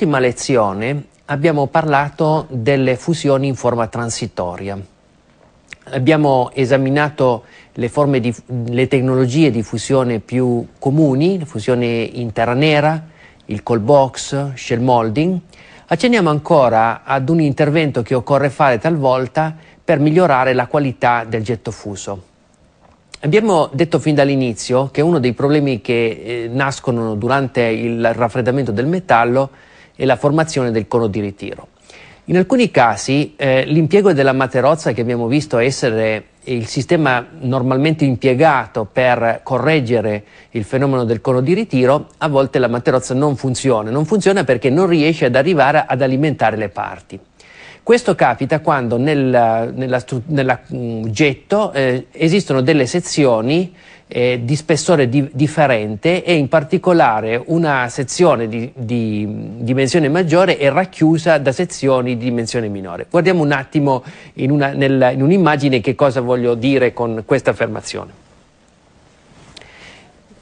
Nell'ultima lezione abbiamo parlato delle fusioni in forma transitoria. Abbiamo esaminato le, di, le tecnologie di fusione più comuni, la fusione in terra nera, il call box, shell molding. Accenniamo ancora ad un intervento che occorre fare talvolta per migliorare la qualità del getto fuso. Abbiamo detto fin dall'inizio che uno dei problemi che eh, nascono durante il raffreddamento del metallo è e la formazione del cono di ritiro. In alcuni casi eh, l'impiego della materozza che abbiamo visto essere il sistema normalmente impiegato per correggere il fenomeno del cono di ritiro, a volte la materozza non funziona. Non funziona perché non riesce ad arrivare ad alimentare le parti. Questo capita quando nel nella, nella, mh, mm, getto eh, esistono delle sezioni eh, di spessore di, differente e in particolare una sezione di, di, mm, dimensione maggiore è racchiusa da sezioni di dimensione minore. Guardiamo un attimo in un'immagine che cosa voglio dire con questa affermazione.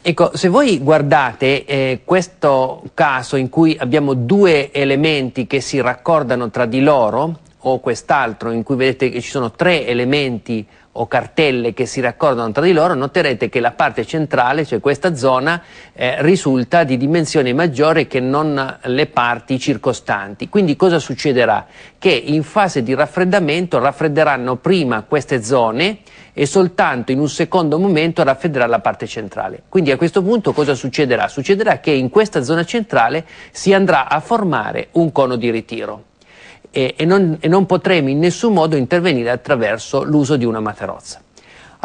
Ecco, se voi guardate eh, questo caso in cui abbiamo due elementi che si raccordano tra di loro, o quest'altro in cui vedete che ci sono tre elementi o cartelle che si raccordano tra di loro, noterete che la parte centrale, cioè questa zona, eh, risulta di dimensione maggiore che non le parti circostanti. Quindi cosa succederà? Che in fase di raffreddamento raffredderanno prima queste zone e soltanto in un secondo momento raffredderà la parte centrale. Quindi a questo punto cosa succederà? Succederà che in questa zona centrale si andrà a formare un cono di ritiro e, e, non, e non potremo in nessun modo intervenire attraverso l'uso di una materozza.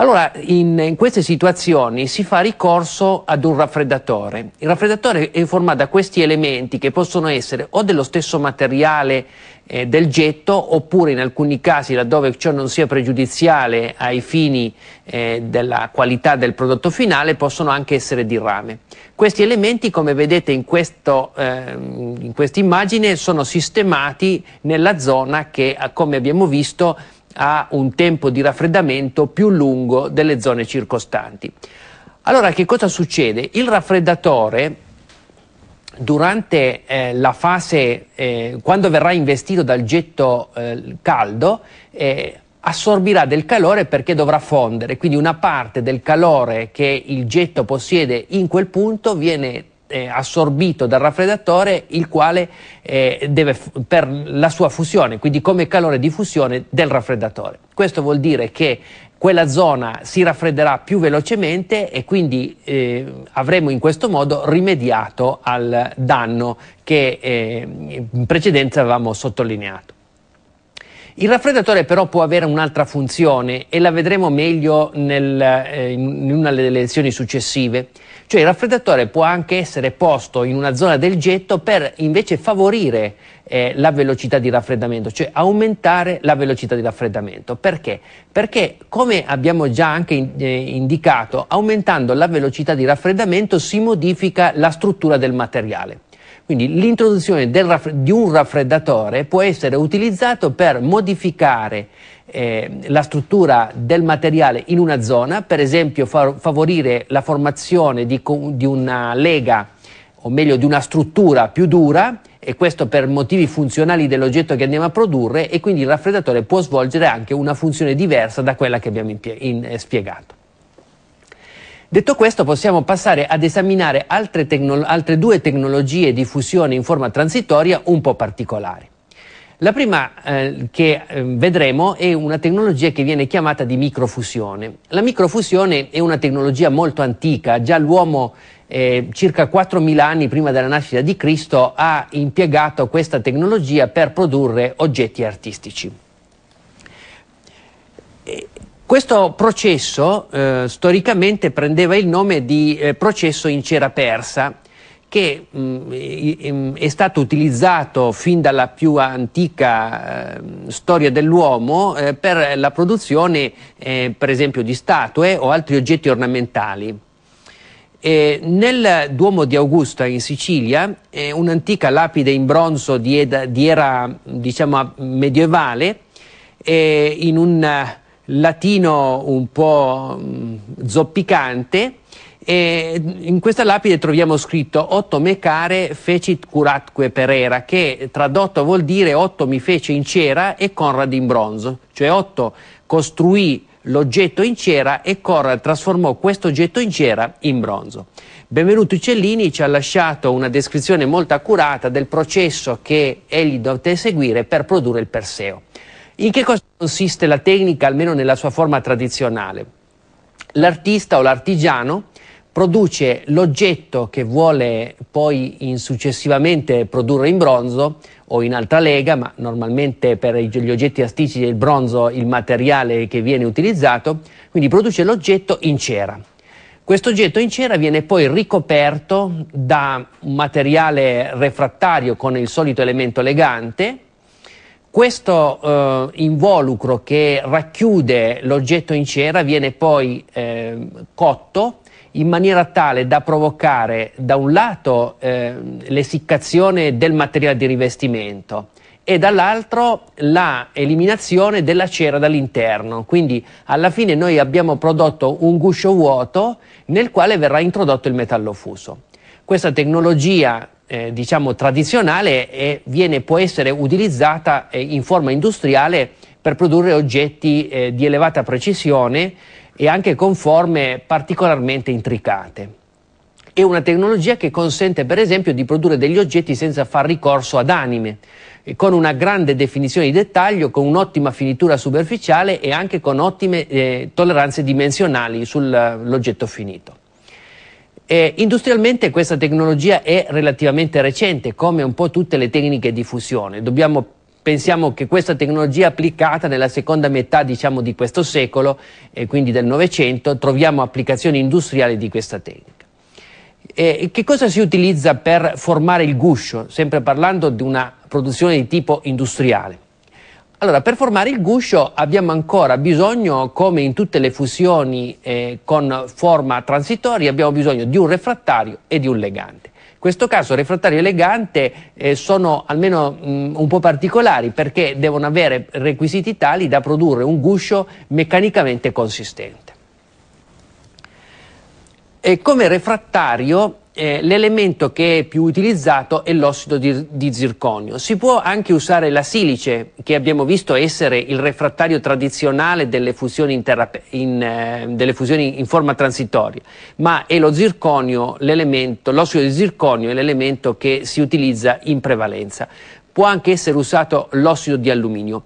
Allora, in, in, queste situazioni si fa ricorso ad un raffreddatore. Il raffreddatore è formato da questi elementi che possono essere o dello stesso materiale eh, del getto oppure in alcuni casi laddove ciò non sia pregiudiziale ai fini eh, della qualità del prodotto finale possono anche essere di rame. Questi elementi, come vedete in quest'immagine, ehm, eh, quest sono sistemati nella zona che, come abbiamo visto, ha un tempo di raffreddamento più lungo delle zone circostanti. Allora che cosa succede? Il raffreddatore durante eh, la fase, eh, quando verrà investito dal getto eh, caldo, eh, assorbirà del calore perché dovrà fondere, quindi una parte del calore che il getto possiede in quel punto viene eh, assorbito dal raffreddatore il quale eh, deve per la sua fusione, quindi come calore di fusione del raffreddatore. Questo vuol dire che quella zona si raffredderà più velocemente e quindi eh, avremo in questo modo rimediato al danno che eh, in precedenza avevamo sottolineato. Il raffreddatore però può avere un'altra funzione e la vedremo meglio nel, eh, in una delle lezioni successive. Cioè il raffreddatore può anche essere posto in una zona del getto per invece favorire eh, la velocità di raffreddamento, cioè aumentare la velocità di raffreddamento. Perché? Perché come abbiamo già anche in, eh, indicato, aumentando la velocità di raffreddamento si modifica la struttura del materiale. Quindi l'introduzione di un raffreddatore può essere utilizzato per modificare eh, la struttura del materiale in una zona, per esempio favorire la formazione di, di una lega o meglio di una struttura più dura e questo per motivi funzionali dell'oggetto che andiamo a produrre e quindi il raffreddatore può svolgere anche una funzione diversa da quella che abbiamo in, in, eh, spiegato. Detto questo possiamo passare ad esaminare altre, tecno altre due tecnologie di fusione in forma transitoria un po' particolari. La prima eh, che eh, vedremo è una tecnologia che viene chiamata di microfusione. La microfusione è una tecnologia molto antica, già l'uomo eh, circa 4.000 anni prima della nascita di Cristo ha impiegato questa tecnologia per produrre oggetti artistici. Questo processo eh, storicamente prendeva il nome di eh, processo in cera persa che mh, mm, mm, è stato utilizzato fin dalla più antica eh, storia dell'uomo eh, per la produzione eh, per esempio di statue o altri oggetti ornamentali. E nel Duomo di Augusta in Sicilia, un'antica lapide in bronzo di, ed, di era diciamo, medievale, in un latino un po' mm, zoppicante e in questa lapide troviamo scritto otto me care fecit curatque perera che tradotto vuol dire otto mi fece in cera e Conrad in bronzo cioè otto costruì l'oggetto in cera e Conrad trasformò questo oggetto in cera in bronzo Benvenuto Cellini ci ha lasciato una descrizione molto accurata del processo che egli dovette seguire per produrre il Perseo in che cosa consiste la tecnica, almeno nella sua forma tradizionale? L'artista o l'artigiano produce l'oggetto che vuole poi successivamente produrre in bronzo o in altra lega, ma normalmente per gli oggetti astici il bronzo il materiale che viene utilizzato, quindi produce l'oggetto in cera. Questo oggetto in cera viene poi ricoperto da un materiale refrattario con il solito elemento legante, questo eh, involucro che racchiude l'oggetto in cera viene poi eh, cotto in maniera tale da provocare da un lato eh, l'essiccazione del materiale di rivestimento e dall'altro la eliminazione della cera dall'interno. Quindi alla fine noi abbiamo prodotto un guscio vuoto nel quale verrà introdotto il metallo fuso. Questa tecnologia eh, diciamo, tradizionale e viene, può essere utilizzata eh, in forma industriale per produrre oggetti eh, di elevata precisione e anche con forme particolarmente intricate. È una tecnologia che consente per esempio di produrre degli oggetti senza far ricorso ad anime, eh, con una grande definizione di dettaglio, con un'ottima finitura superficiale e anche con ottime eh, tolleranze dimensionali sull'oggetto finito. Eh, industrialmente questa tecnologia è relativamente recente, come un po' tutte le tecniche di fusione. Dobbiamo pensiamo che questa tecnologia applicata nella seconda metà diciamo, di questo secolo, eh, quindi del Novecento, troviamo applicazioni industriali di questa tecnica. Eh, che cosa si utilizza per formare il guscio, sempre parlando di una produzione di tipo industriale? Allora, per formare il guscio abbiamo ancora bisogno, come in tutte le fusioni eh, con forma transitoria, abbiamo bisogno di un refrattario e di un legante. In questo caso refrattario e legante eh, sono almeno mh, mm, un po' particolari perché devono avere requisiti tali da produrre un guscio meccanicamente consistente. E come refrattario eh, l'elemento che è più utilizzato è l'ossido di, di, zirconio. Si può anche usare la silice, che abbiamo visto essere il refrattario tradizionale delle fusioni in, in, eh, delle fusioni in forma transitoria, ma è lo zirconio, l'ossido di zirconio è l'elemento che si utilizza in prevalenza. Può anche essere usato l'ossido di alluminio.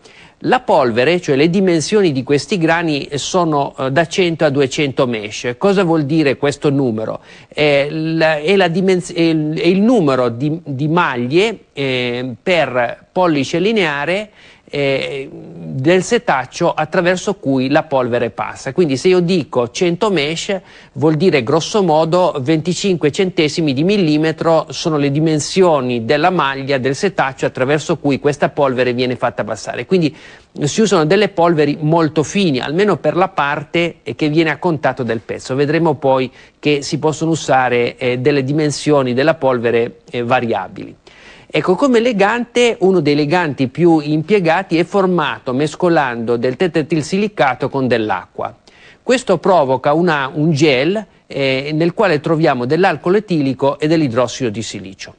La polvere, cioè le dimensioni di questi grani, sono eh, da 100 a 200 mesh. Cosa vuol dire questo numero? È, la, è, la è il numero di, di maglie eh, per pollice lineare eh, del setaccio attraverso cui la polvere passa. Quindi se io dico 100 mesh vuol dire grosso modo 25 centesimi di millimetro sono le dimensioni della maglia del setaccio attraverso cui questa polvere viene fatta passare. Quindi si usano delle polveri molto fini, almeno per la parte eh, che viene a contatto del pezzo. Vedremo poi che si possono usare eh, delle dimensioni della polvere eh, variabili. Ecco, come legante, uno dei leganti più impiegati è formato mescolando del tetratilsilicato con dell'acqua. Questo provoca una, un gel eh, nel quale troviamo dell'alcol etilico e dell'idrossido di silicio.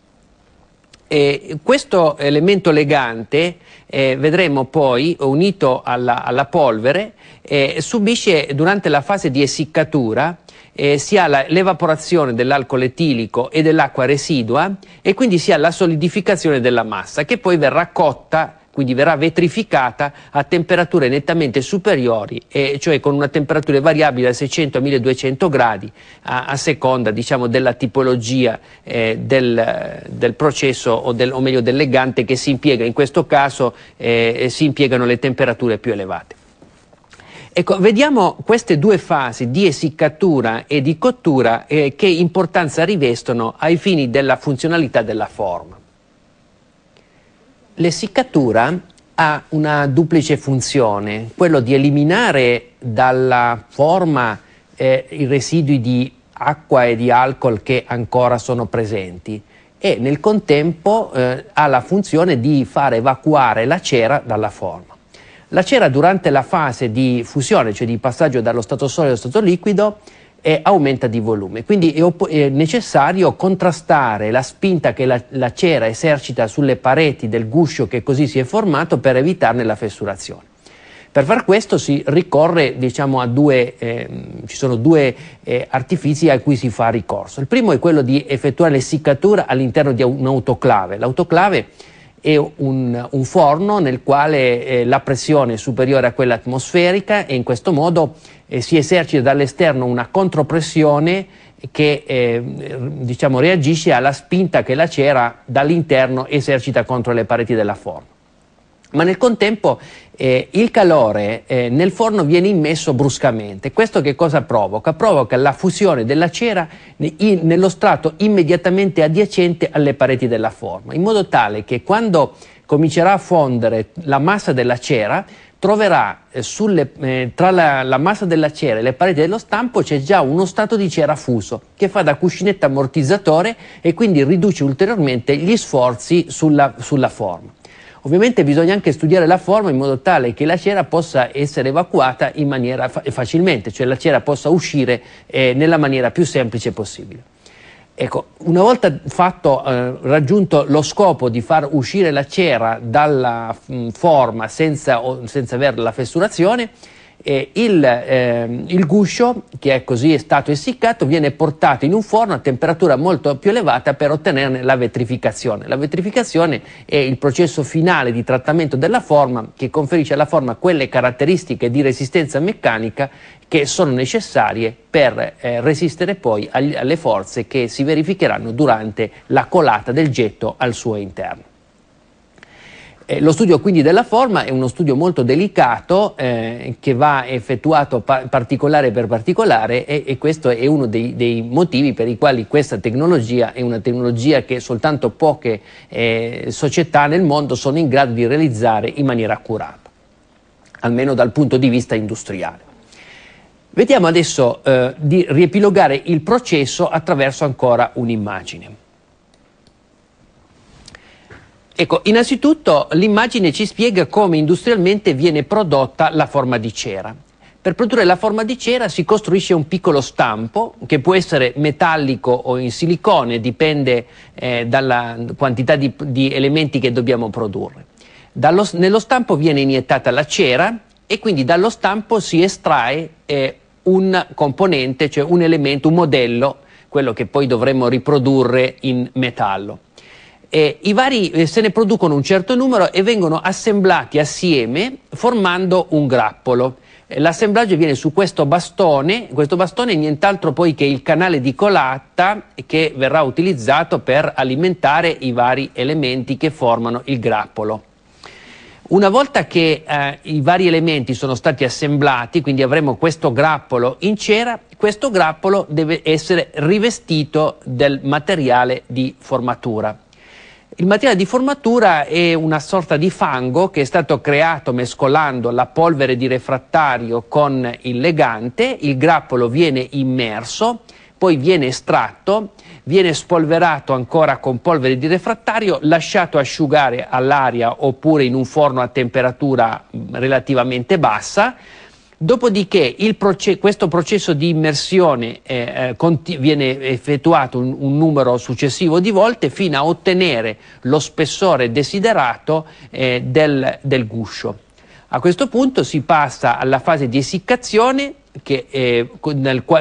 E questo elemento legante, eh, vedremo poi, unito alla, alla polvere, eh, subisce durante la fase di essiccatura eh, si ha la, l'evaporazione dell'alcol etilico e dell'acqua residua e quindi si ha la solidificazione della massa che poi verrà cotta quindi verrà vetrificata a temperature nettamente superiori, eh, cioè con una temperatura variabile da 600 a 1200 gradi a, a seconda diciamo, della tipologia eh, del, del, processo o, del, o meglio del legante che si impiega. In questo caso eh, si impiegano le temperature più elevate. Ecco, vediamo queste due fasi di essiccatura e di cottura eh, che importanza rivestono ai fini della funzionalità della forma. L'essiccatura ha una duplice funzione, quello di eliminare dalla forma eh, i residui di acqua e di alcol che ancora sono presenti e nel contempo eh, ha la funzione di far evacuare la cera dalla forma. La cera durante la fase di fusione, cioè di passaggio dallo stato solido allo stato liquido, eh, aumenta di volume. Quindi è, è, necessario contrastare la spinta che la, la cera esercita sulle pareti del guscio che così si è formato per evitarne la fessurazione. Per far questo si ricorre diciamo, a due, eh, ci sono due eh, artifici a cui si fa ricorso. Il primo è quello di effettuare l'essiccatura all'interno di un'autoclave. autoclave. L'autoclave è un, un forno nel quale eh, la pressione è superiore a quella atmosferica e in questo modo eh, si esercita dall'esterno una contropressione che eh, diciamo, reagisce alla spinta che la cera dall'interno esercita contro le pareti della forno ma nel contempo eh, il calore eh, nel forno viene immesso bruscamente. Questo che cosa provoca? Provoca la fusione della cera in, nello strato immediatamente adiacente alle pareti della forma, in modo tale che quando comincerà a fondere la massa della cera, troverà eh, sulle, eh, tra la, la, massa della cera e le pareti dello stampo c'è già uno strato di cera fuso che fa da cuscinetto ammortizzatore e quindi riduce ulteriormente gli sforzi sulla, sulla forma. Ovviamente bisogna anche studiare la forma in modo tale che la cera possa essere evacuata in maniera fa facilmente, cioè la cera possa uscire eh, nella maniera più semplice possibile. Ecco, una volta fatto, eh, raggiunto lo scopo di far uscire la cera dalla mh, mm, forma senza, senza avere la fessurazione, eh, il, eh, il, guscio, che è così è stato essiccato, viene portato in un forno a temperatura molto più elevata per ottenerne la vetrificazione. La vetrificazione è il processo finale di trattamento della forma che conferisce alla forma quelle caratteristiche di resistenza meccanica che sono necessarie per eh, resistere poi agli, alle forze che si verificheranno durante la colata del getto al suo interno. Eh, lo studio quindi della forma è uno studio molto delicato eh, che va effettuato pa- particolare per particolare e, e questo è uno dei, dei, motivi per i quali questa tecnologia è una tecnologia che soltanto poche eh, società nel mondo sono in grado di realizzare in maniera accurata, almeno dal punto di vista industriale. Vediamo adesso eh, di riepilogare il processo attraverso ancora un'immagine. Ecco, innanzitutto l'immagine ci spiega come industrialmente viene prodotta la forma di cera. Per produrre la forma di cera si costruisce un piccolo stampo che può essere metallico o in silicone, dipende eh, dalla quantità di, di, elementi che dobbiamo produrre. Dallo, nello stampo viene iniettata la cera e quindi dallo stampo si estrae eh, un componente, cioè un elemento, un modello, quello che poi dovremmo riprodurre in metallo. Eh, I vari eh, se ne producono un certo numero e vengono assemblati assieme formando un grappolo. Eh, l'assemblaggio viene su questo bastone, questo bastone è nient'altro poi che il canale di colatta che verrà utilizzato per alimentare i vari elementi che formano il grappolo. Una volta che eh, i vari elementi sono stati assemblati, quindi avremo questo grappolo in cera, questo grappolo deve essere rivestito del materiale di formatura. Il materiale di formatura è una sorta di fango che è stato creato mescolando la polvere di refrattario con il legante, il grappolo viene immerso, poi viene estratto, viene spolverato ancora con polvere di refrattario, lasciato asciugare all'aria oppure in un forno a temperatura relativamente bassa, Dopodiché proce questo processo di immersione eh, eh viene effettuato un, un, numero successivo di volte fino a ottenere lo spessore desiderato eh, del, del, guscio. A questo punto si passa alla fase di essiccazione che, eh,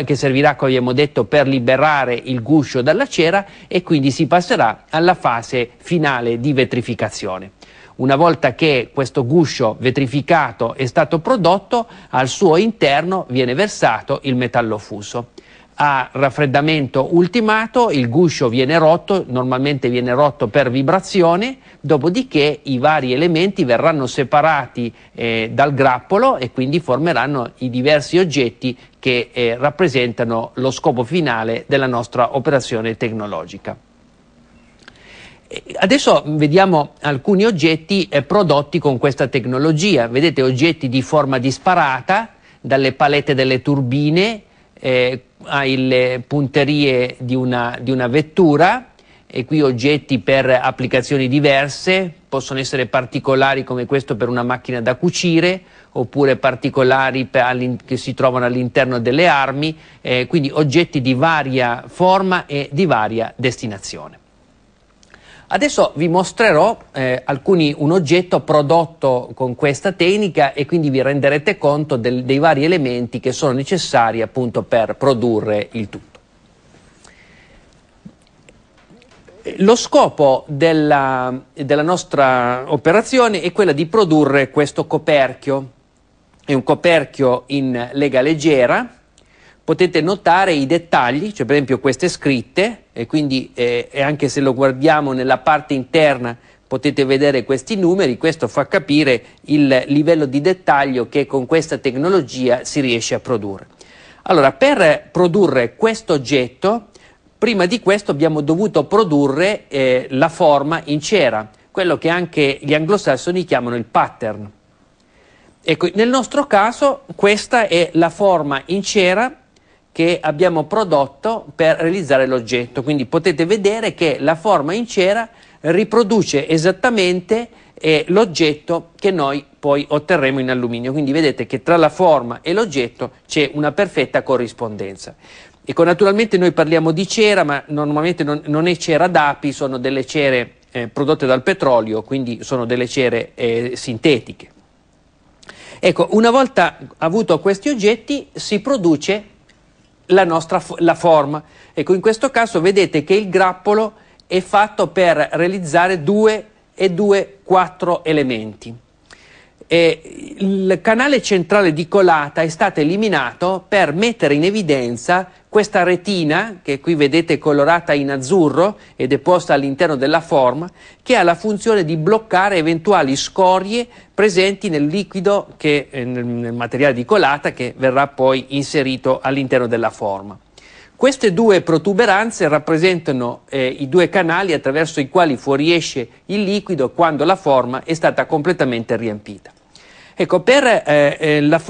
che servirà, come abbiamo detto, per liberare il guscio dalla cera e quindi si passerà alla fase finale di vetrificazione una volta che questo guscio vetrificato è stato prodotto, al suo interno viene versato il metallo fuso. A raffreddamento ultimato il guscio viene rotto, normalmente viene rotto per vibrazione, dopodiché i vari elementi verranno separati eh, dal grappolo e quindi formeranno i diversi oggetti che eh, rappresentano lo scopo finale della nostra operazione tecnologica. Eh, adesso vediamo alcuni oggetti eh, prodotti con questa tecnologia, vedete oggetti di forma disparata, dalle palette delle turbine eh, alle eh, punterie di una, di una vettura e qui oggetti per applicazioni diverse, possono essere particolari come questo per una macchina da cucire, oppure particolari che si trovano all'interno delle armi, eh, quindi oggetti di varia forma e di varia destinazione. Adesso vi mostrerò eh, alcuni, un oggetto prodotto con questa tecnica e quindi vi renderete conto del, dei vari elementi che sono necessari appunto per produrre il tutto. Lo scopo della, della nostra operazione è quella di produrre questo coperchio, è un coperchio in lega leggera, potete notare i dettagli, cioè per esempio queste scritte, e quindi eh, e anche se lo guardiamo nella parte interna potete vedere questi numeri, questo fa capire il livello di dettaglio che con questa tecnologia si riesce a produrre. Allora, per produrre questo oggetto, prima di questo abbiamo dovuto produrre eh, la forma in cera, quello che anche gli anglosassoni chiamano il pattern. Ecco, nel nostro caso questa è la forma in cera che abbiamo prodotto per realizzare l'oggetto. Quindi potete vedere che la forma in cera riproduce esattamente eh, l'oggetto che noi poi otterremo in alluminio. Quindi vedete che tra la forma e l'oggetto c'è una perfetta corrispondenza. Ecco, naturalmente noi parliamo di cera, ma normalmente non, non è cera d'api, sono delle cere eh, prodotte dal petrolio, quindi sono delle cere eh, sintetiche. Ecco, una volta avuto questi oggetti si produce la nostra la forma. Ecco, in questo caso vedete che il grappolo è fatto per realizzare due e due quattro elementi. E il canale centrale di colata è stato eliminato per mettere in evidenza questa retina, che qui vedete colorata in azzurro ed è posta all'interno della forma, che ha la funzione di bloccare eventuali scorie presenti nel liquido, che, eh, nel, nel materiale di colata, che verrà poi inserito all'interno della forma. Queste due protuberanze rappresentano eh, i due canali attraverso i quali fuoriesce il liquido quando la forma è stata completamente riempita. Ecco, per eh, eh la,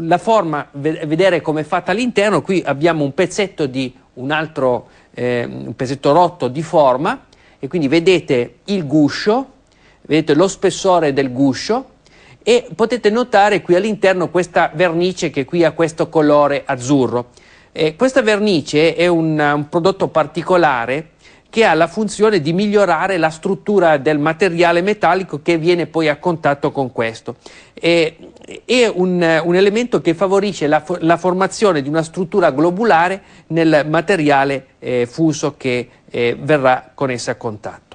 la, forma, vedere come è fatta all'interno, qui abbiamo un pezzetto di un altro, eh, un pezzetto rotto di forma e quindi vedete il guscio, vedete lo spessore del guscio e potete notare qui all'interno questa vernice che qui ha questo colore azzurro. Eh, questa vernice è un, un prodotto particolare che ha la funzione di migliorare la struttura del materiale metallico che viene poi a contatto con questo. E, eh, è un, un, elemento che favorisce la, la, formazione di una struttura globulare nel materiale eh, fuso che eh, verrà con essa a contatto.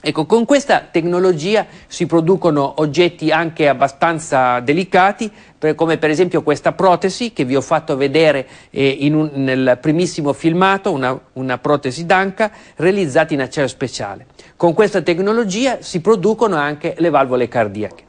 Ecco, con questa tecnologia si producono oggetti anche abbastanza delicati, per, come per esempio questa protesi che vi ho fatto vedere eh, un, nel primissimo filmato, una, una protesi d'anca realizzata in acciaio speciale. Con questa tecnologia si producono anche le valvole cardiache.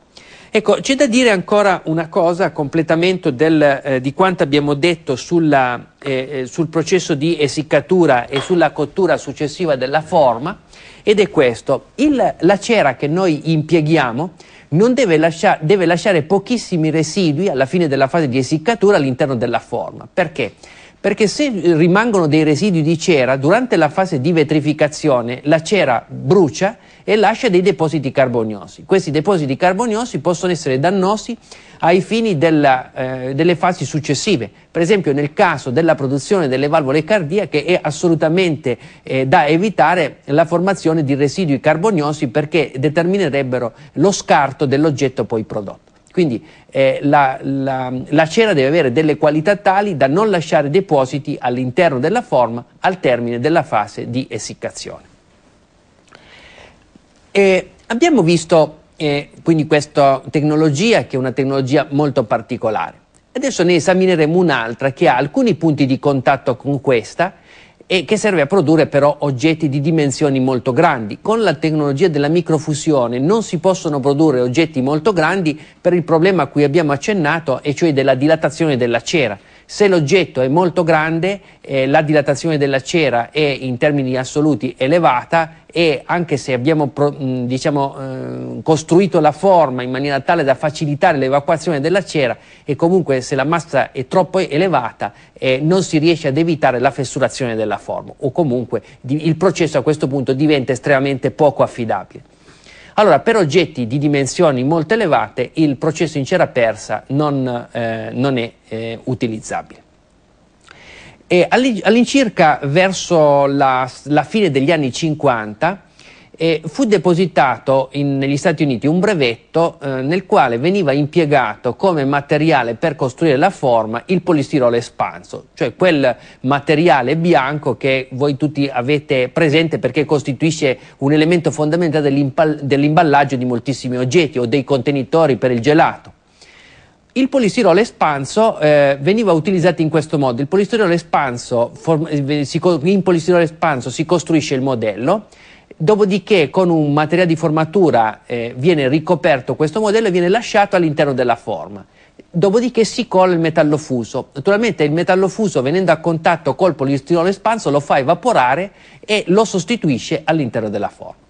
Ecco, c'è da dire ancora una cosa a completamento del, eh, di quanto abbiamo detto sulla, eh, eh sul processo di essiccatura e sulla cottura successiva della forma ed è questo, il, la cera che noi impieghiamo deve, lascia, deve lasciare pochissimi residui alla fine della fase di essiccatura all'interno della forma, perché? perché se rimangono dei residui di cera, durante la fase di vetrificazione la cera brucia e lascia dei depositi carboniosi. Questi depositi carboniosi possono essere dannosi ai fini della, eh, delle fasi successive, per esempio nel caso della produzione delle valvole cardiache è assolutamente eh, da evitare la formazione di residui carboniosi perché determinerebbero lo scarto dell'oggetto poi prodotto. Quindi eh, la, la, la, cera deve avere delle qualità tali da non lasciare depositi all'interno della forma al termine della fase di essiccazione. Eh, abbiamo visto eh, quindi questa tecnologia che è una tecnologia molto particolare. Adesso ne esamineremo un'altra che ha alcuni punti di contatto con questa e che serve a produrre però oggetti di dimensioni molto grandi. Con la tecnologia della microfusione non si possono produrre oggetti molto grandi per il problema a cui abbiamo accennato, e cioè della dilatazione della cera. Se l'oggetto è molto grande, eh, la dilatazione della cera è in termini assoluti elevata e anche se abbiamo pro, diciamo, eh, costruito la forma in maniera tale da facilitare l'evacuazione della cera e comunque se la massa è troppo elevata eh, non si riesce ad evitare la fessurazione della forma o comunque di, il processo a questo punto diventa estremamente poco affidabile. Allora, per oggetti di dimensioni molto elevate il processo in cera persa non, eh, non è eh, utilizzabile. All'incirca verso la, la fine degli anni 50 e fu depositato in, negli Stati Uniti un brevetto eh, nel quale veniva impiegato come materiale per costruire la forma il polistirolo espanso, cioè quel materiale bianco che voi tutti avete presente perché costituisce un elemento fondamentale dell'imballaggio di moltissimi oggetti o dei contenitori per il gelato. Il polistirolo espanso eh, veniva utilizzato in questo modo, eh, in polistirolo espanso si costruisce il modello, dopodiché con un materiale di formatura eh, viene ricoperto questo modello e viene lasciato all'interno della forma. Dopodiché si colla il metallo fuso. Naturalmente il metallo fuso venendo a contatto col polistirolo espanso lo fa evaporare e lo sostituisce all'interno della forma.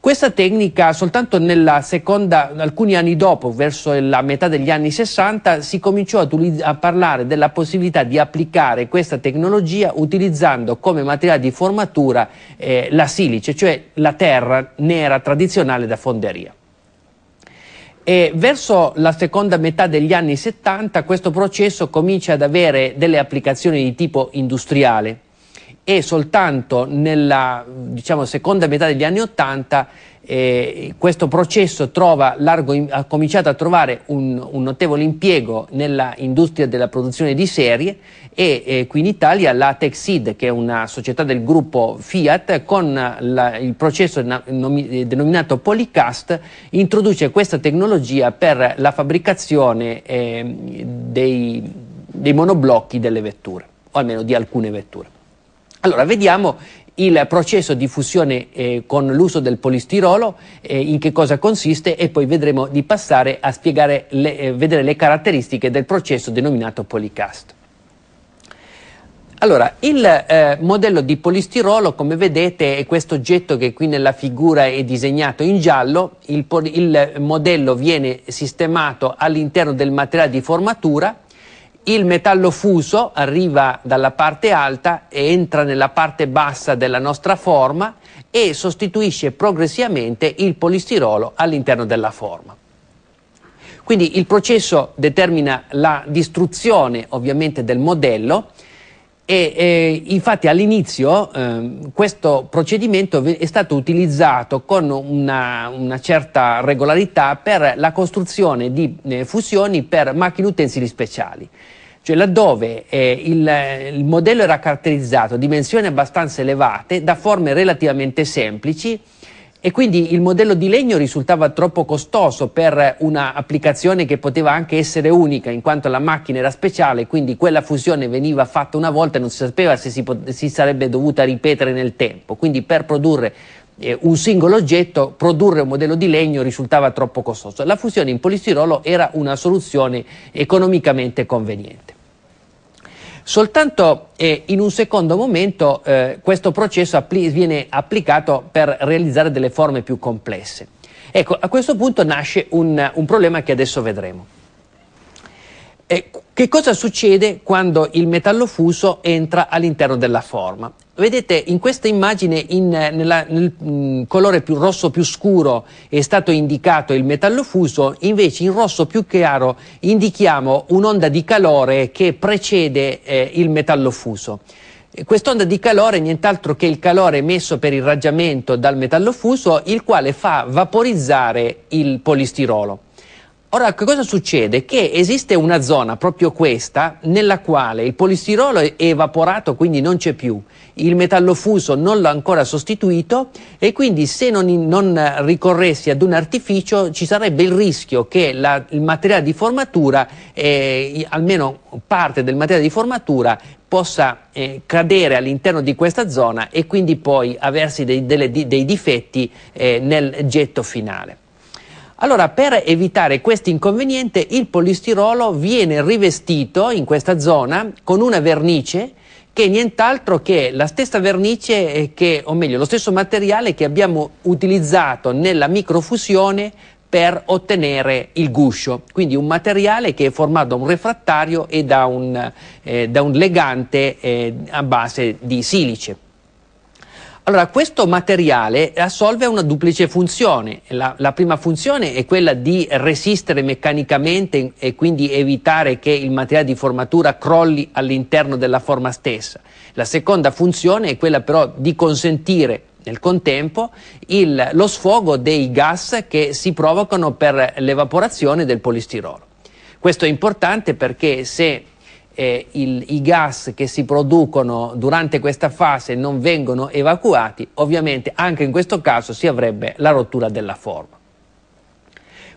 Questa tecnica soltanto nella seconda, alcuni anni dopo, verso la metà degli anni 60, si cominciò a, a parlare della possibilità di applicare questa tecnologia utilizzando come materiale di formatura eh, la silice, cioè la terra nera tradizionale da fonderia. E verso la seconda metà degli anni 70 questo processo comincia ad avere delle applicazioni di tipo industriale e soltanto nella diciamo, seconda metà degli anni Ottanta eh, questo processo trova, largo, ha cominciato a trovare un, un notevole impiego nell'industria della produzione di serie e eh, qui in Italia la Texid, che è una società del gruppo Fiat, con la, il processo eh, denominato Polycast, introduce questa tecnologia per la fabbricazione eh, dei, dei monoblocchi delle vetture, o almeno di alcune vetture. Allora, vediamo il processo di fusione eh, con l'uso del polistirolo, eh, in che cosa consiste e poi vedremo di passare a spiegare le, eh, vedere le caratteristiche del processo denominato policast. Allora, il eh, modello di polistirolo, come vedete, è questo oggetto che qui nella figura è disegnato in giallo. Il, il modello viene sistemato all'interno del materiale di formatura il metallo fuso arriva dalla parte alta e entra nella parte bassa della nostra forma e sostituisce progressivamente il polistirolo all'interno della forma. Quindi il processo determina la distruzione ovviamente del modello e eh, infatti all'inizio eh, questo procedimento è stato utilizzato con una, una certa regolarità per la costruzione di eh, fusioni per macchine utensili speciali. Cioè laddove eh, il, il, modello era caratterizzato da dimensioni abbastanza elevate, da forme relativamente semplici e quindi il modello di legno risultava troppo costoso per un'applicazione che poteva anche essere unica in quanto la macchina era speciale, quindi quella fusione veniva fatta una volta e non si sapeva se si, si sarebbe dovuta ripetere nel tempo. Quindi per produrre eh, un singolo oggetto, produrre un modello di legno risultava troppo costoso. La fusione in polistirolo era una soluzione economicamente conveniente. Soltanto eh, in un secondo momento eh, questo processo appli viene applicato per realizzare delle forme più complesse. Ecco, a questo punto nasce un, un problema che adesso vedremo. E che cosa succede quando il metallo fuso entra all'interno della forma? Vedete, in questa immagine, in, nella, nel mh, mm, colore più rosso più scuro è stato indicato il metallo fuso, invece in rosso più chiaro indichiamo un'onda di calore che precede eh, il metallo fuso. Quest'onda di calore è nient'altro che il calore emesso per irraggiamento dal metallo fuso, il quale fa vaporizzare il polistirolo. Ora, che cosa succede? Che esiste una zona, proprio questa, nella quale il polistirolo è evaporato, quindi non c'è più, il metallo fuso non l'ha ancora sostituito e quindi se non, non, ricorressi ad un artificio ci sarebbe il rischio che la, il materiale di formatura, eh, almeno parte del materiale di formatura, possa eh, cadere all'interno di questa zona e quindi poi aversi dei, delle, dei difetti eh, nel getto finale. Allora, per evitare questo inconveniente, il polistirolo viene rivestito in questa zona con una vernice che è nient'altro che la stessa vernice, eh, che, o meglio, lo stesso materiale che abbiamo utilizzato nella microfusione per ottenere il guscio, quindi un materiale che è formato da un refrattario e da un, eh, da un legante eh, a base di silice. Allora, questo materiale assolve una duplice funzione. La, la, prima funzione è quella di resistere meccanicamente e quindi evitare che il materiale di formatura crolli all'interno della forma stessa. La seconda funzione è quella però di consentire nel contempo il, lo sfogo dei gas che si provocano per l'evaporazione del polistirolo. Questo è importante perché se eh, il, i gas che si producono durante questa fase non vengono evacuati, ovviamente anche in questo caso si avrebbe la rottura della forma.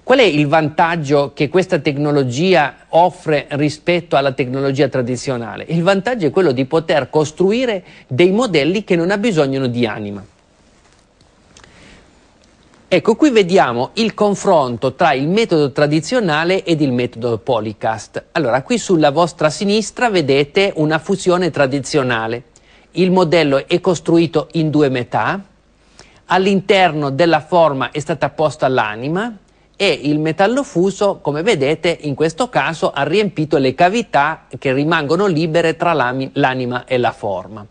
Qual è il vantaggio che questa tecnologia offre rispetto alla tecnologia tradizionale? Il vantaggio è quello di poter costruire dei modelli che non ha bisogno di anima. Ecco, qui vediamo il confronto tra il metodo tradizionale ed il metodo Polycast. Allora, qui sulla vostra sinistra vedete una fusione tradizionale. Il modello è costruito in due metà, all'interno della forma è stata posta l'anima e il metallo fuso, come vedete, in questo caso ha riempito le cavità che rimangono libere tra l'anima e la forma.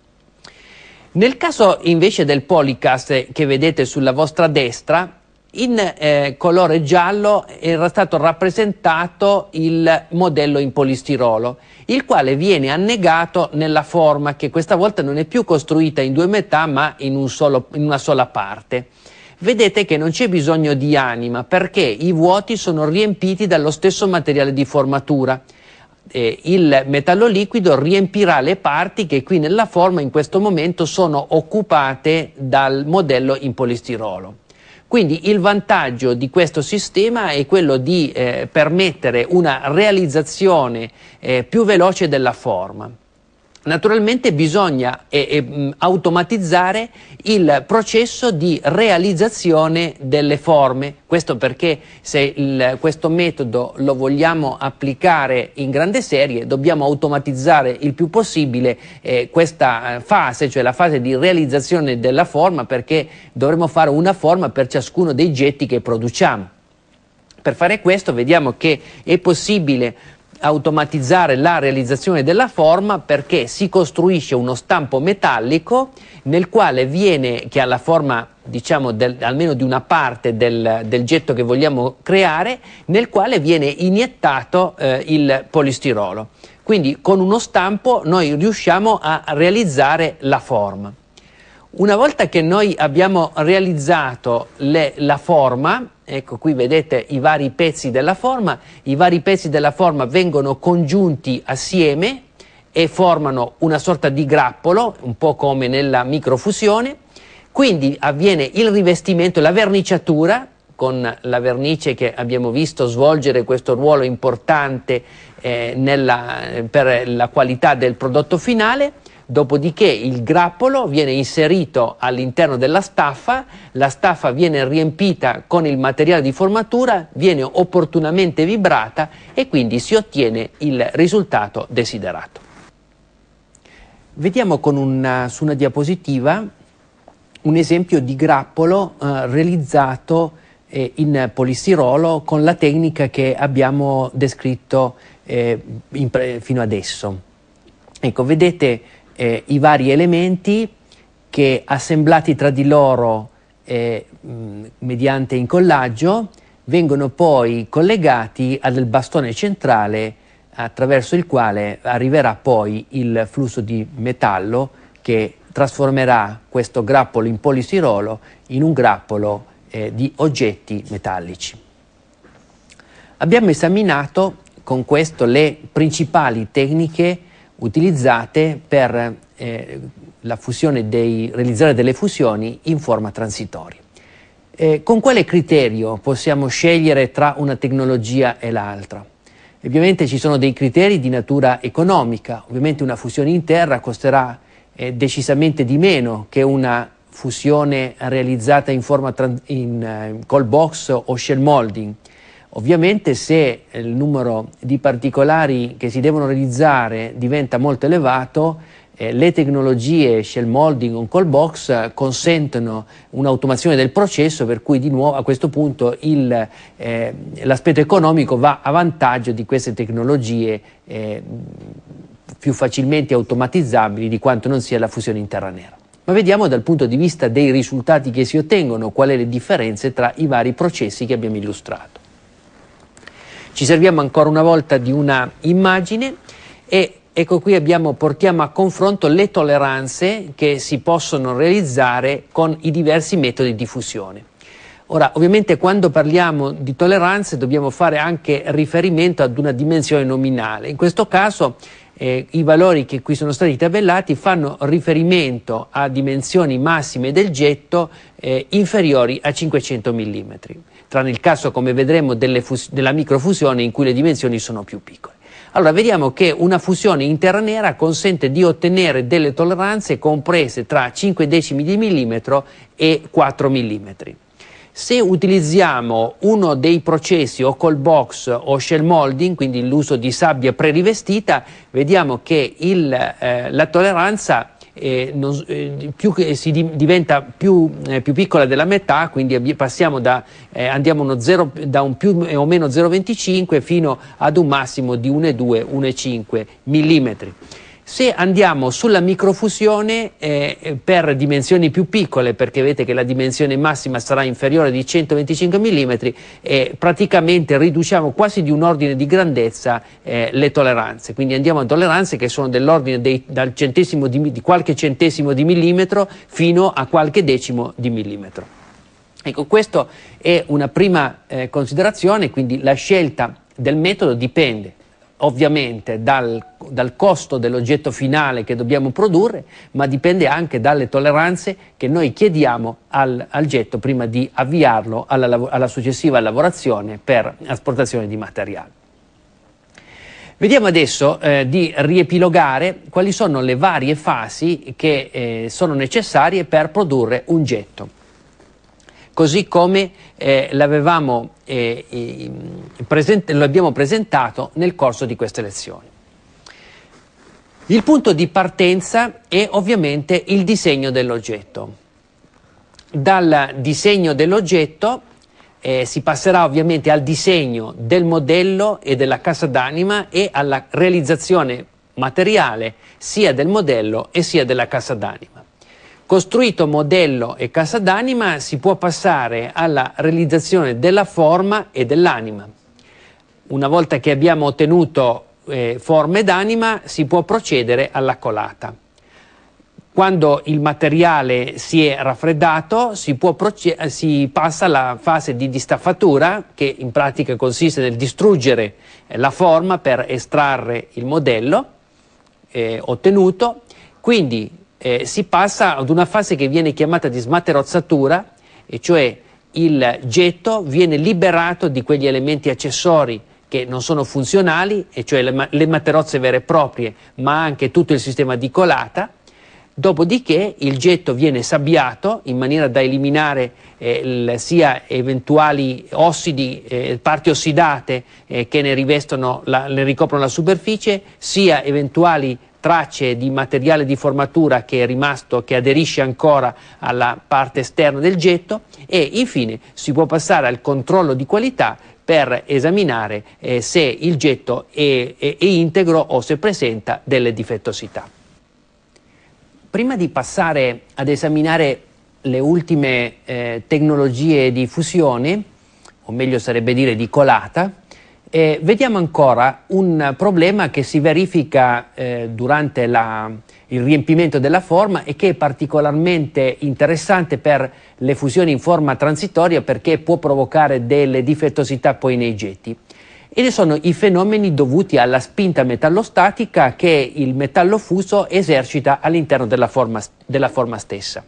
Nel caso invece del Polycast che vedete sulla vostra destra, in eh, colore giallo era stato rappresentato il modello in polistirolo, il quale viene annegato nella forma che questa volta non è più costruita in due metà ma in, un solo, in una sola parte. Vedete che non c'è bisogno di anima perché i vuoti sono riempiti dallo stesso materiale di formatura eh, il metallo liquido riempirà le parti che qui nella forma in questo momento sono occupate dal modello in polistirolo. Quindi il vantaggio di questo sistema è quello di eh, permettere una realizzazione eh, più veloce della forma. Naturalmente bisogna eh, eh, automatizzare il processo di realizzazione delle forme, questo perché se il, questo metodo lo vogliamo applicare in grande serie dobbiamo automatizzare il più possibile eh, questa eh, fase, cioè la fase di realizzazione della forma perché dovremo fare una forma per ciascuno dei getti che produciamo. Per fare questo vediamo che è possibile automatizzare la realizzazione della forma perché si costruisce uno stampo metallico nel quale viene, che ha la forma diciamo del, almeno di una parte del, del, getto che vogliamo creare, nel quale viene iniettato eh, il polistirolo. Quindi con uno stampo noi riusciamo a realizzare la forma. Una volta che noi abbiamo realizzato le, la forma, ecco qui vedete i vari pezzi della forma, i vari pezzi della forma vengono congiunti assieme e formano una sorta di grappolo, un po' come nella microfusione, quindi avviene il rivestimento, la verniciatura, con la vernice che abbiamo visto svolgere questo ruolo importante eh, nella, per la qualità del prodotto finale, dopodiché il grappolo viene inserito all'interno della staffa, la staffa viene riempita con il materiale di formatura, viene opportunamente vibrata e quindi si ottiene il risultato desiderato. Vediamo una, eh, su una diapositiva un esempio di grappolo eh, realizzato eh, in polistirolo con la tecnica che abbiamo descritto eh, in, fino adesso. Ecco, vedete eh, i vari elementi che assemblati tra di loro eh, mh, mediante incollaggio vengono poi collegati al bastone centrale attraverso il quale arriverà poi il flusso di metallo che trasformerà questo grappolo in polistirolo in un grappolo eh, di oggetti metallici. Abbiamo esaminato con questo le principali tecniche utilizzate per eh, dei, realizzare delle fusioni in forma transitoria. Eh, con quale criterio possiamo scegliere tra una tecnologia e l'altra? Ovviamente ci sono dei criteri di natura economica, ovviamente una fusione in terra costerà eh, decisamente di meno che una fusione realizzata in forma in, uh, eh, call box o shell molding. Ovviamente se il numero di particolari che si devono realizzare diventa molto elevato, eh, le tecnologie shell molding o call box consentono un'automazione del processo per cui di nuovo a questo punto eh, l'aspetto eh, economico va a vantaggio di queste tecnologie eh, più facilmente automatizzabili di quanto non sia la fusione in terra nera. Ma vediamo dal punto di vista dei risultati che si ottengono, qual è le differenze tra i vari processi che abbiamo illustrato. Ci serviamo ancora una volta di una immagine e ecco qui abbiamo, portiamo a confronto le tolleranze che si possono realizzare con i diversi metodi di fusione. Ora, ovviamente quando parliamo di tolleranze dobbiamo fare anche riferimento ad una dimensione nominale. In questo caso eh, i valori che qui sono stati tabellati fanno riferimento a dimensioni massime del getto eh, inferiori a 500 mm tranne il caso, come vedremo, della microfusione in cui le dimensioni sono più piccole. Allora vediamo che una fusione interanera consente di ottenere delle tolleranze comprese tra 5 decimi di millimetro e 4 millimetri. Se utilizziamo uno dei processi o col box o shell molding, quindi l'uso di sabbia prerivestita, vediamo che il, eh, la tolleranza eh, non, eh, più si di, diventa più, eh, più, piccola della metà, quindi passiamo da, eh, andiamo uno zero, da un più o meno 0,25 fino ad un massimo di 1,2-1,5 mm. Se andiamo sulla microfusione eh, eh, per dimensioni più piccole, perché vedete che la dimensione massima sarà inferiore di 125 mm, eh, praticamente riduciamo quasi di un ordine di grandezza eh, le tolleranze. Quindi andiamo a tolleranze che sono dell'ordine di, di qualche centesimo di millimetro fino a qualche decimo di millimetro. Ecco, questa è una prima eh, considerazione, quindi la scelta del metodo dipende ovviamente dal, dal costo dell'oggetto finale che dobbiamo produrre, ma dipende anche dalle tolleranze che noi chiediamo al, al getto prima di avviarlo alla, alla successiva lavorazione per asportazione di materiale. Vediamo adesso eh, di riepilogare quali sono le varie fasi che eh, sono necessarie per produrre un getto così come eh, l'abbiamo eh, present presentato nel corso di queste lezioni. Il punto di partenza è ovviamente il disegno dell'oggetto. Dal disegno dell'oggetto eh, si passerà ovviamente al disegno del modello e della cassa d'anima e alla realizzazione materiale sia del modello e sia della cassa d'anima. Costruito modello e cassa d'anima si può passare alla realizzazione della forma e dell'anima. Una volta che abbiamo ottenuto eh, forma ed anima si può procedere alla colata. Quando il materiale si è raffreddato si, eh, si, passa alla fase di distaffatura che in pratica consiste nel distruggere eh, la forma per estrarre il modello eh, ottenuto, quindi eh, si passa ad una fase che viene chiamata di smaterozzatura, e cioè il getto viene liberato di quegli elementi accessori che non sono funzionali, e cioè le, le materozze vere e proprie, ma anche tutto il sistema di colata, dopodiché il getto viene sabbiato in maniera da eliminare eh, sia eventuali ossidi, eh, parti ossidate eh, che ne, la, ne ricoprono la superficie, sia eventuali tracce di materiale di formatura che è rimasto, che aderisce ancora alla parte esterna del getto e infine si può passare al controllo di qualità per esaminare eh, se il getto è, è, è integro o se presenta delle difettosità. Prima di passare ad esaminare le ultime eh, tecnologie di fusione, o meglio sarebbe dire di colata, e eh, vediamo ancora un problema che si verifica eh, durante la, il riempimento della forma e che è particolarmente interessante per le fusioni in forma transitoria perché può provocare delle difettosità poi nei getti. Ed sono i fenomeni dovuti alla spinta metallostatica che il metallo fuso esercita all'interno della, della forma stessa.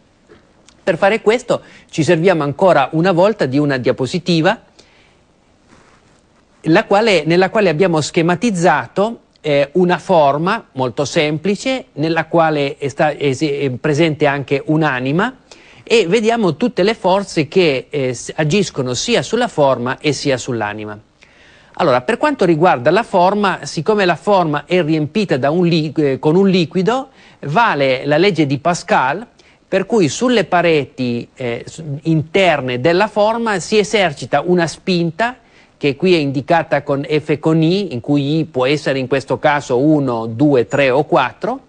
Per fare questo ci serviamo ancora una volta di una diapositiva quale, nella quale abbiamo schematizzato eh, una forma molto semplice, nella quale è, sta, è, è presente anche un'anima, e vediamo tutte le forze che eh, agiscono sia sulla forma e sia sull'anima. Allora, per quanto riguarda la forma, siccome la forma è riempita un eh, con un liquido, vale la legge di Pascal, per cui sulle pareti eh, interne della forma si esercita una spinta che qui è indicata con F con I, in cui I può essere in questo caso 1, 2, 3 o 4,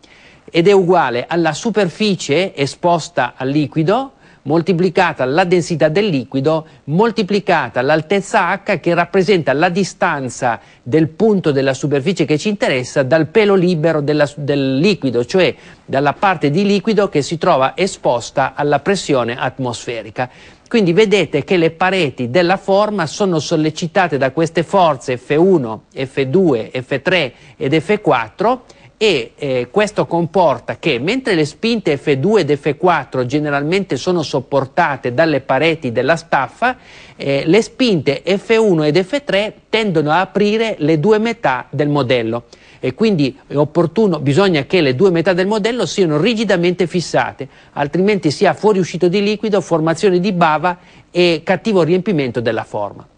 ed è uguale alla superficie esposta al liquido moltiplicata la densità del liquido moltiplicata l'altezza h che rappresenta la distanza del punto della superficie che ci interessa dal pelo libero della, del liquido, cioè dalla parte di liquido che si trova esposta alla pressione atmosferica. Quindi vedete che le pareti della forma sono sollecitate da queste forze F1, F2, F3 ed F4 e eh, questo comporta che mentre le spinte F2 ed F4 generalmente sono sopportate dalle pareti della staffa, eh, le spinte F1 ed F3 tendono a aprire le due metà del modello e quindi è opportuno, bisogna che le due metà del modello siano rigidamente fissate, altrimenti si ha fuoriuscito di liquido, formazione di bava e cattivo riempimento della forma.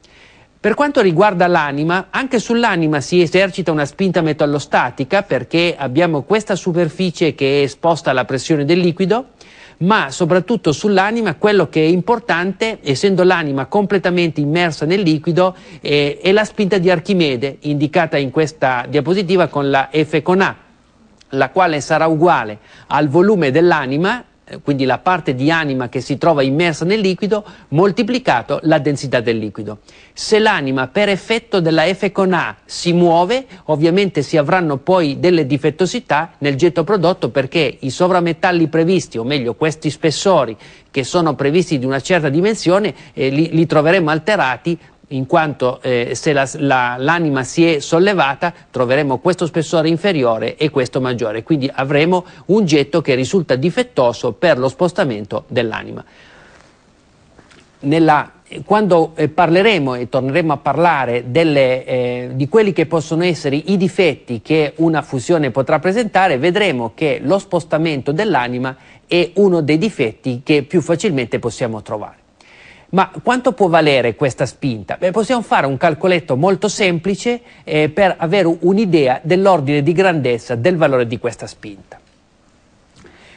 Per quanto riguarda l'anima, anche sull'anima si esercita una spinta metallostatica perché abbiamo questa superficie che è esposta alla pressione del liquido ma soprattutto sull'anima quello che è importante, essendo l'anima completamente immersa nel liquido, eh, è la spinta di Archimede, indicata in questa diapositiva con la F con A, la quale sarà uguale al volume dell'anima eh, quindi la parte di anima che si trova immersa nel liquido, moltiplicato la densità del liquido. Se l'anima per effetto della F con A si muove, ovviamente si avranno poi delle difettosità nel getto prodotto perché i sovrametalli previsti, o meglio questi spessori che sono previsti di una certa dimensione, eh, li, li troveremo alterati in quanto eh, se l'anima la, la, si è sollevata troveremo questo spessore inferiore e questo maggiore, quindi avremo un getto che risulta difettoso per lo spostamento dell'anima. Eh, quando eh, parleremo e torneremo a parlare delle, eh, di quelli che possono essere i difetti che una fusione potrà presentare, vedremo che lo spostamento dell'anima è uno dei difetti che più facilmente possiamo trovare. Ma quanto può valere questa spinta? Beh, possiamo fare un calcoletto molto semplice eh, per avere un'idea dell'ordine di grandezza del valore di questa spinta.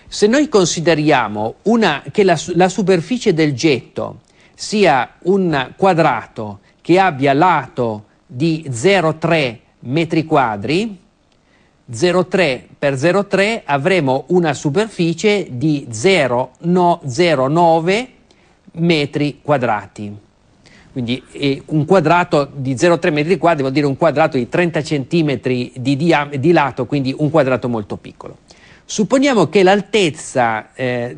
Se noi consideriamo una, che la, la superficie del getto sia un quadrato che abbia lato di 0,3 metri quadri, 0,3 per 0,3 avremo una superficie di 0,09 no, metri quadrati. Quindi un quadrato di 0,3 metri quadri vuol dire un quadrato di 30 centimetri di, di lato, quindi un quadrato molto piccolo. Supponiamo che l'altezza eh,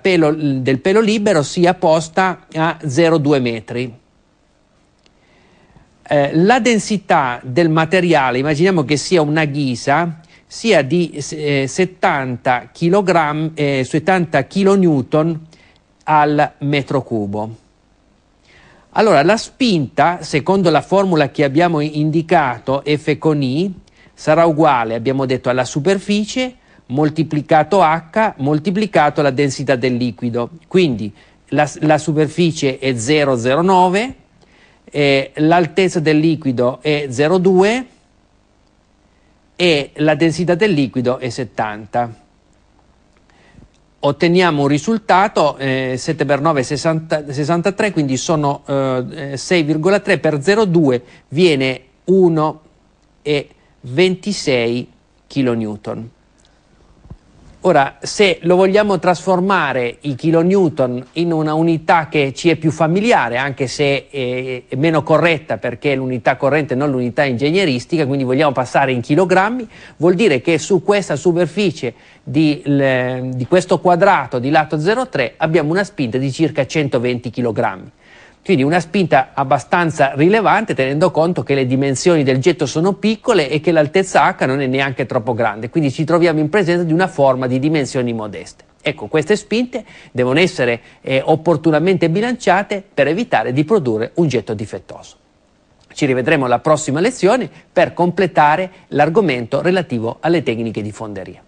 pelo, del pelo libero sia posta a 0,2 metri. Eh, la densità del materiale, immaginiamo che sia una ghisa, sia di eh, 70 kg, 70 kN al metro cubo. Allora, la spinta, secondo la formula che abbiamo indicato, F con I, sarà uguale, abbiamo detto, alla superficie moltiplicato H moltiplicato la densità del liquido. Quindi la, la superficie è 0,09, eh, l'altezza del liquido è 0,2 e la densità del liquido è 70 otteniamo un risultato eh, 7 per 9 è 60, 63 quindi sono eh, 6,3 per 0,2 viene 1,26 kN Ora, se lo vogliamo trasformare i kilonewton in una unità che ci è più familiare, anche se eh, è meno corretta perché è l'unità corrente non l'unità ingegneristica, quindi vogliamo passare in chilogrammi, vuol dire che su questa superficie di, di questo quadrato di lato 0,3 abbiamo una spinta di circa 120 kg. Quindi una spinta abbastanza rilevante tenendo conto che le dimensioni del getto sono piccole e che l'altezza H non è neanche troppo grande, quindi ci troviamo in presenza di una forma di dimensioni modeste. Ecco, queste spinte devono essere eh, opportunamente bilanciate per evitare di produrre un getto difettoso. Ci rivedremo alla prossima lezione per completare l'argomento relativo alle tecniche di fonderia.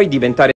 poi diventare